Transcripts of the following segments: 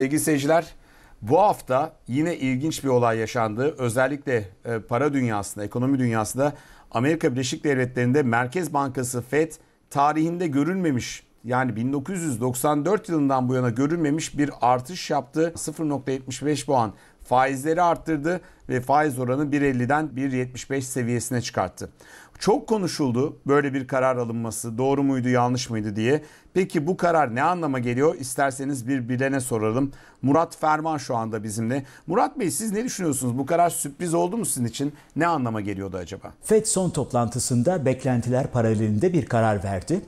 Sevgili seyirciler, bu hafta yine ilginç bir olay yaşandı. Özellikle e, para dünyasında, ekonomi dünyasında Amerika Birleşik Devletleri'nde Merkez Bankası Fed tarihinde görülmemiş yani 1994 yılından bu yana görülmemiş bir artış yaptı. 0.75 puan faizleri arttırdı ve faiz oranı 1.50'den 1.75 seviyesine çıkarttı. Çok konuşuldu böyle bir karar alınması doğru muydu yanlış mıydı diye. Peki bu karar ne anlama geliyor? İsterseniz bir bilene soralım. Murat Ferman şu anda bizimle. Murat Bey siz ne düşünüyorsunuz? Bu karar sürpriz oldu mu sizin için? Ne anlama geliyordu acaba? FED son toplantısında beklentiler paralelinde bir karar verdi.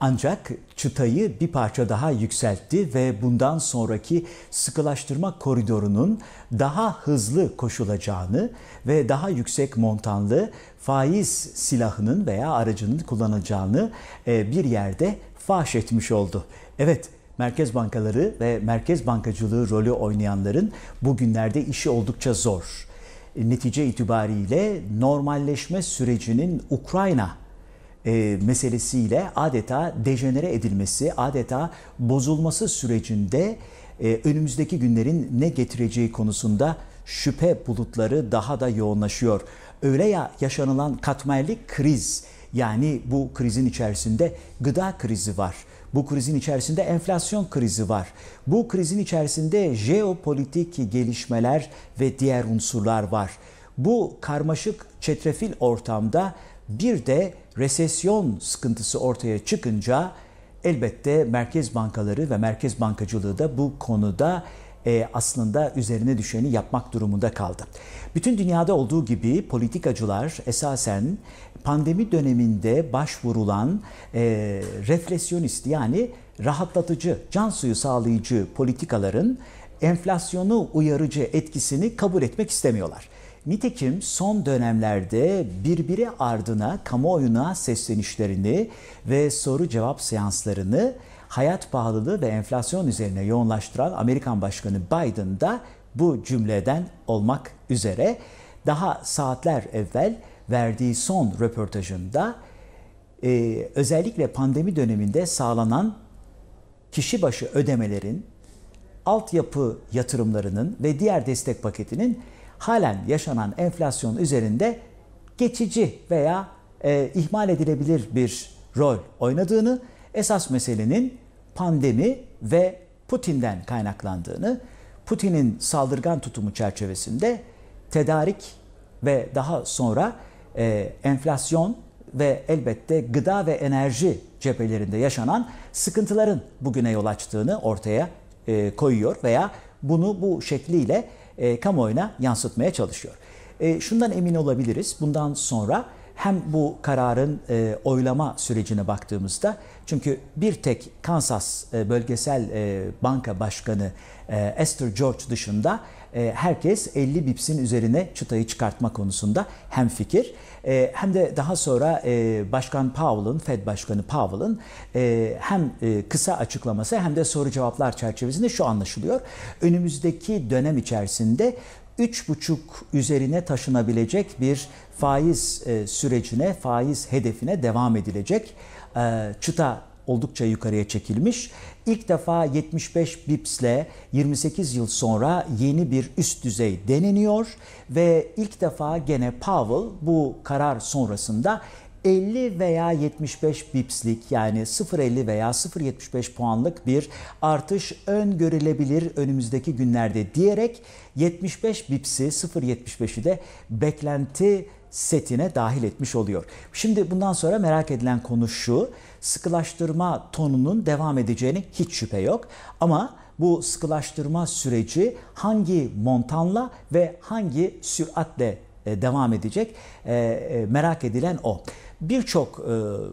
Ancak çıtayı bir parça daha yükseltti ve bundan sonraki sıkılaştırma koridorunun daha hızlı koşulacağını ve daha yüksek montanlı faiz silahının veya aracının kullanılacağını e, bir yerde faş etmiş oldu. Evet, merkez bankaları ve merkez bankacılığı rolü oynayanların bugünlerde işi oldukça zor. E, netice itibariyle normalleşme sürecinin Ukrayna e, meselesiyle adeta dejenere edilmesi, adeta bozulması sürecinde e, önümüzdeki günlerin ne getireceği konusunda şüphe bulutları daha da yoğunlaşıyor. Öyle ya yaşanılan katmerlik kriz yani bu krizin içerisinde gıda krizi var. Bu krizin içerisinde enflasyon krizi var. Bu krizin içerisinde jeopolitik gelişmeler ve diğer unsurlar var. Bu karmaşık çetrefil ortamda bir de resesyon sıkıntısı ortaya çıkınca elbette merkez bankaları ve merkez bankacılığı da bu konuda e, aslında üzerine düşeni yapmak durumunda kaldı. Bütün dünyada olduğu gibi politikacılar esasen pandemi döneminde başvurulan e, reflesyonist yani rahatlatıcı, can suyu sağlayıcı politikaların enflasyonu uyarıcı etkisini kabul etmek istemiyorlar. Nitekim son dönemlerde birbiri ardına kamuoyuna seslenişlerini ve soru cevap seanslarını hayat pahalılığı ve enflasyon üzerine yoğunlaştıran Amerikan Başkanı Biden da bu cümleden olmak üzere daha saatler evvel verdiği son röportajında e, özellikle pandemi döneminde sağlanan kişi başı ödemelerin, altyapı yatırımlarının ve diğer destek paketinin halen yaşanan enflasyon üzerinde geçici veya e, ihmal edilebilir bir rol oynadığını, esas meselenin pandemi ve Putin'den kaynaklandığını, Putin'in saldırgan tutumu çerçevesinde tedarik ve daha sonra e, enflasyon ve elbette gıda ve enerji cephelerinde yaşanan sıkıntıların bugüne yol açtığını ortaya e, koyuyor veya bunu bu şekliyle e, kamuoyuna yansıtmaya çalışıyor. E, şundan emin olabiliriz. Bundan sonra hem bu kararın e, oylama sürecine baktığımızda çünkü bir tek Kansas e, bölgesel e, banka başkanı e, Esther George dışında ee, herkes 50 BIPS'in üzerine çıtayı çıkartma konusunda hem fikir ee, hem de daha sonra e, Başkan Powell'ın, Fed Başkanı Powell'ın e, hem e, kısa açıklaması hem de soru cevaplar çerçevesinde şu anlaşılıyor. Önümüzdeki dönem içerisinde 3,5 üzerine taşınabilecek bir faiz sürecine, faiz hedefine devam edilecek çıta oldukça yukarıya çekilmiş. İlk defa 75 BIPS'le 28 yıl sonra yeni bir üst düzey deneniyor ve ilk defa gene Powell bu karar sonrasında 50 veya 75 bipslik yani 0.50 veya 0.75 puanlık bir artış öngörülebilir önümüzdeki günlerde diyerek 75 bipsi 0.75'i de beklenti setine dahil etmiş oluyor. Şimdi bundan sonra merak edilen konu şu, sıkılaştırma tonunun devam edeceğini hiç şüphe yok. Ama bu sıkılaştırma süreci hangi montanla ve hangi süratle e, devam edecek e, e, merak edilen o. Birçok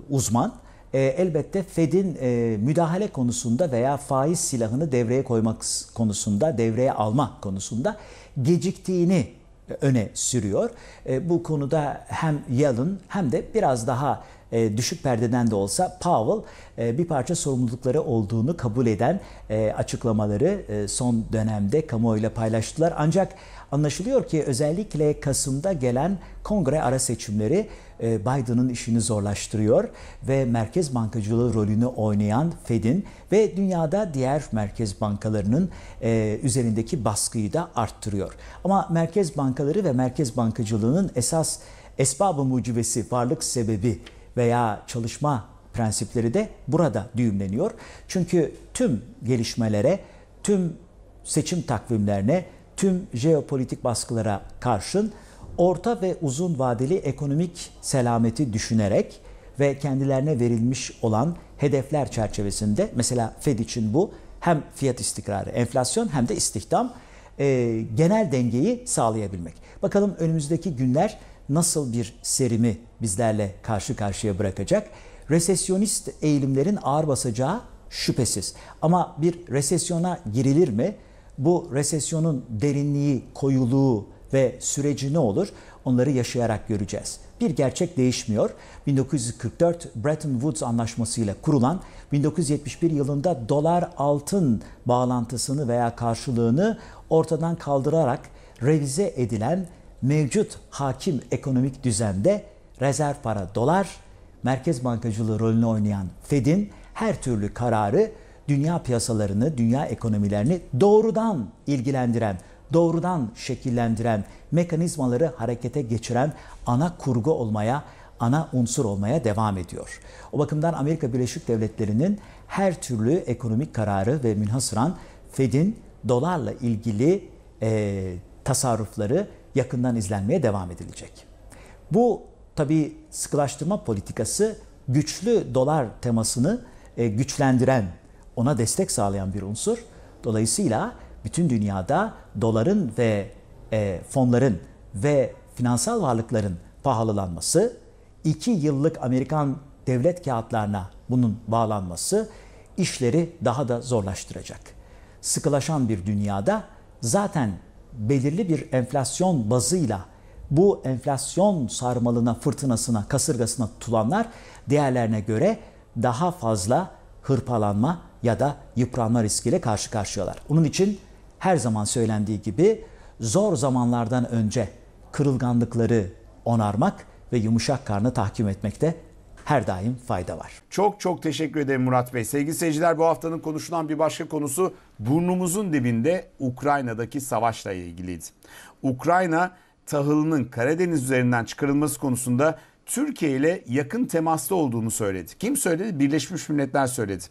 uzman elbette Fed'in müdahale konusunda veya faiz silahını devreye koymak konusunda, devreye alma konusunda geciktiğini öne sürüyor. E, bu konuda hem Yalın hem de biraz daha e, düşük perdeden de olsa Powell e, bir parça sorumlulukları olduğunu kabul eden e, açıklamaları son dönemde kamuoyuyla paylaştılar. Ancak anlaşılıyor ki özellikle Kasım'da gelen kongre ara seçimleri e, Biden'ın işini zorlaştırıyor ve merkez bankacılığı rolünü oynayan Fed'in ve dünyada diğer merkez bankalarının üzerindeki baskıyı da arttırıyor. Ama merkez bankaları ve merkez bankacılığının esas esbabı mucibesi, varlık sebebi veya çalışma prensipleri de burada düğümleniyor. Çünkü tüm gelişmelere, tüm seçim takvimlerine, tüm jeopolitik baskılara karşın orta ve uzun vadeli ekonomik selameti düşünerek ve kendilerine verilmiş olan hedefler çerçevesinde mesela Fed için bu hem fiyat istikrarı, enflasyon hem de istihdam e, genel dengeyi sağlayabilmek. Bakalım önümüzdeki günler nasıl bir serimi bizlerle karşı karşıya bırakacak? Resesyonist eğilimlerin ağır basacağı şüphesiz. Ama bir resesyona girilir mi? Bu resesyonun derinliği, koyuluğu ve süreci ne olur? Onları yaşayarak göreceğiz. Bir gerçek değişmiyor. 1944 Bretton Woods anlaşmasıyla kurulan 1971 yılında dolar altın bağlantısını veya karşılığını ortadan kaldırarak revize edilen mevcut hakim ekonomik düzende rezerv para dolar, merkez bankacılığı rolünü oynayan Fed'in her türlü kararı dünya piyasalarını, dünya ekonomilerini doğrudan ilgilendiren, doğrudan şekillendiren, mekanizmaları harekete geçiren ana kurgu olmaya, ana unsur olmaya devam ediyor. O bakımdan Amerika Birleşik Devletleri'nin her türlü ekonomik kararı ve münhasıran Fed'in dolarla ilgili e, tasarrufları yakından izlenmeye devam edilecek. Bu tabi sıkılaştırma politikası güçlü dolar temasını e, güçlendiren, ona destek sağlayan bir unsur. Dolayısıyla bütün dünyada doların ve e, fonların ve finansal varlıkların pahalılanması, iki yıllık Amerikan devlet kağıtlarına bunun bağlanması işleri daha da zorlaştıracak. Sıkılaşan bir dünyada zaten belirli bir enflasyon bazıyla bu enflasyon sarmalına, fırtınasına, kasırgasına tutulanlar diğerlerine göre daha fazla hırpalanma ya da yıpranma riskiyle karşı karşıyalar. Onun için her zaman söylendiği gibi zor zamanlardan önce kırılganlıkları onarmak ve yumuşak karnı tahkim etmekte her daim fayda var. Çok çok teşekkür ederim Murat Bey. Sevgili seyirciler bu haftanın konuşulan bir başka konusu burnumuzun dibinde Ukrayna'daki savaşla ilgiliydi. Ukrayna tahılının Karadeniz üzerinden çıkarılması konusunda Türkiye ile yakın temasta olduğunu söyledi. Kim söyledi? Birleşmiş Milletler söyledi.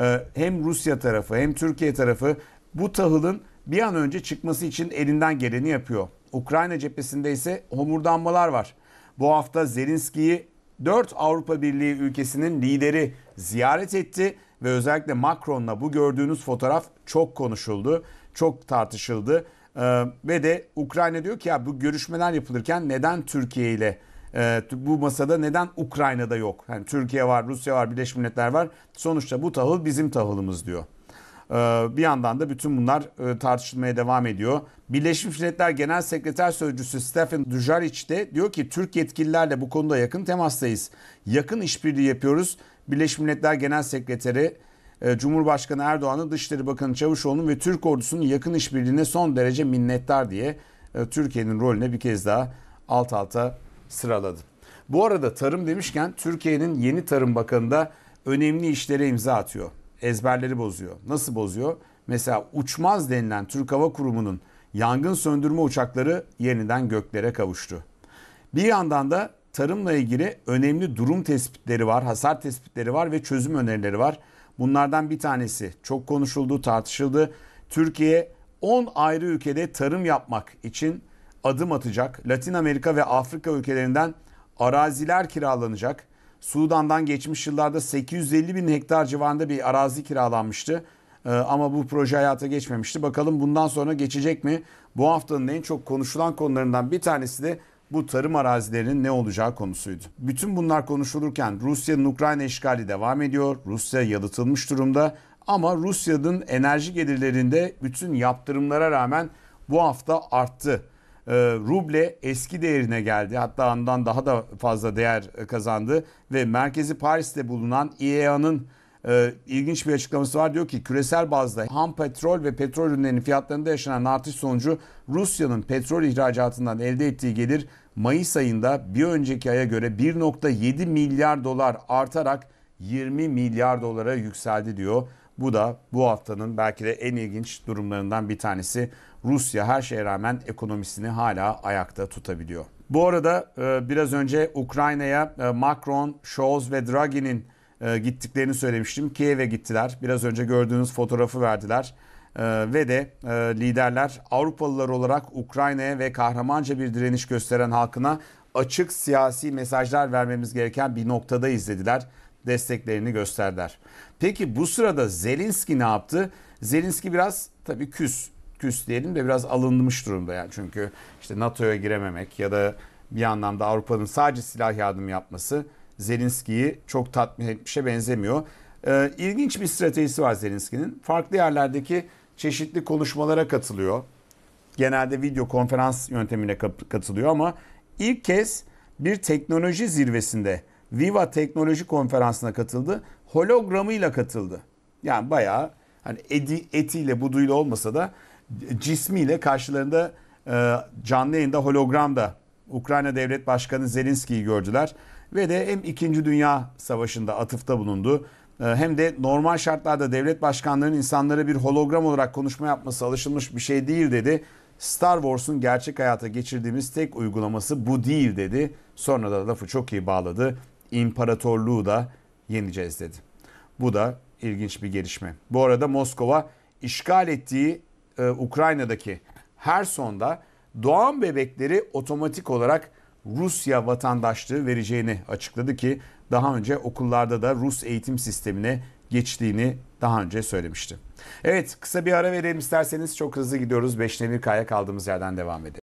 Ee, hem Rusya tarafı hem Türkiye tarafı bu tahılın bir an önce çıkması için elinden geleni yapıyor. Ukrayna cephesinde ise homurdanmalar var. Bu hafta Zelenski'yi 4 Avrupa Birliği ülkesinin lideri ziyaret etti ve özellikle Macron'la bu gördüğünüz fotoğraf çok konuşuldu, çok tartışıldı. Ee, ve de Ukrayna diyor ki ya bu görüşmeler yapılırken neden Türkiye ile e, bu masada neden Ukrayna'da yok? Hani Türkiye var, Rusya var, Birleşmiş Milletler var. Sonuçta bu tahıl bizim tahılımız diyor. Ee, bir yandan da bütün bunlar e, tartışılmaya devam ediyor. Birleşmiş Milletler Genel Sekreter Sözcüsü Stephen Dujarric de diyor ki Türk yetkililerle bu konuda yakın temastayız. Yakın işbirliği yapıyoruz. Birleşmiş Milletler Genel Sekreteri e, Cumhurbaşkanı Erdoğan'ın Dışişleri Bakanı Çavuşoğlu'nun ve Türk ordusunun yakın işbirliğine son derece minnettar diye e, Türkiye'nin rolüne bir kez daha alt alta sıraladı. Bu arada tarım demişken Türkiye'nin yeni Tarım Bakanı da önemli işlere imza atıyor ezberleri bozuyor. Nasıl bozuyor? Mesela uçmaz denilen Türk Hava Kurumu'nun yangın söndürme uçakları yeniden göklere kavuştu. Bir yandan da tarımla ilgili önemli durum tespitleri var, hasar tespitleri var ve çözüm önerileri var. Bunlardan bir tanesi çok konuşuldu, tartışıldı. Türkiye 10 ayrı ülkede tarım yapmak için adım atacak. Latin Amerika ve Afrika ülkelerinden araziler kiralanacak. Sudan'dan geçmiş yıllarda 850 bin hektar civarında bir arazi kiralanmıştı. Ee, ama bu proje hayata geçmemişti. Bakalım bundan sonra geçecek mi? Bu haftanın en çok konuşulan konularından bir tanesi de bu tarım arazilerinin ne olacağı konusuydu. Bütün bunlar konuşulurken Rusya'nın Ukrayna işgali devam ediyor. Rusya yalıtılmış durumda ama Rusya'nın enerji gelirlerinde bütün yaptırımlara rağmen bu hafta arttı e, ruble eski değerine geldi. Hatta ondan daha da fazla değer kazandı ve merkezi Paris'te bulunan IEA'nın e, ilginç bir açıklaması var. Diyor ki küresel bazda ham petrol ve petrol ürünlerinin fiyatlarında yaşanan artış sonucu Rusya'nın petrol ihracatından elde ettiği gelir Mayıs ayında bir önceki aya göre 1.7 milyar dolar artarak 20 milyar dolara yükseldi diyor. Bu da bu haftanın belki de en ilginç durumlarından bir tanesi. Rusya her şeye rağmen ekonomisini hala ayakta tutabiliyor. Bu arada e, biraz önce Ukrayna'ya e, Macron, Scholz ve Draghi'nin e, gittiklerini söylemiştim. Kiev'e gittiler. Biraz önce gördüğünüz fotoğrafı verdiler. Ve de liderler Avrupalılar olarak Ukrayna'ya ve kahramanca bir direniş gösteren halkına açık siyasi mesajlar vermemiz gereken bir noktada izlediler desteklerini gösterdiler. Peki bu sırada Zelenski ne yaptı? Zelenski biraz tabii küs. Küs diyelim de biraz alınmış durumda yani çünkü işte NATO'ya girememek ya da bir anlamda Avrupa'nın sadece silah yardım yapması Zelenski'yi çok tatmin etmişe benzemiyor. Ee, ilginç bir stratejisi var Zelenski'nin. Farklı yerlerdeki çeşitli konuşmalara katılıyor. Genelde video konferans yöntemine katılıyor ama ilk kez bir teknoloji zirvesinde Viva Teknoloji Konferansı'na katıldı. Hologramıyla katıldı. Yani bayağı hani eti, etiyle buduyla olmasa da cismiyle karşılarında e, canlı yayında hologramda Ukrayna Devlet Başkanı Zelenski'yi gördüler. Ve de hem 2. Dünya Savaşı'nda atıfta bulundu e, hem de normal şartlarda devlet başkanlarının insanlara bir hologram olarak konuşma yapması alışılmış bir şey değil dedi. Star Wars'un gerçek hayata geçirdiğimiz tek uygulaması bu değil dedi. Sonra da lafı çok iyi bağladı imparatorluğu da yeneceğiz dedi. Bu da ilginç bir gelişme. Bu arada Moskova işgal ettiği e, Ukrayna'daki sonda doğan bebekleri otomatik olarak Rusya vatandaşlığı vereceğini açıkladı ki daha önce okullarda da Rus eğitim sistemine geçtiğini daha önce söylemişti. Evet kısa bir ara verelim isterseniz çok hızlı gidiyoruz. 5'te 1 kaya kaldığımız yerden devam edelim.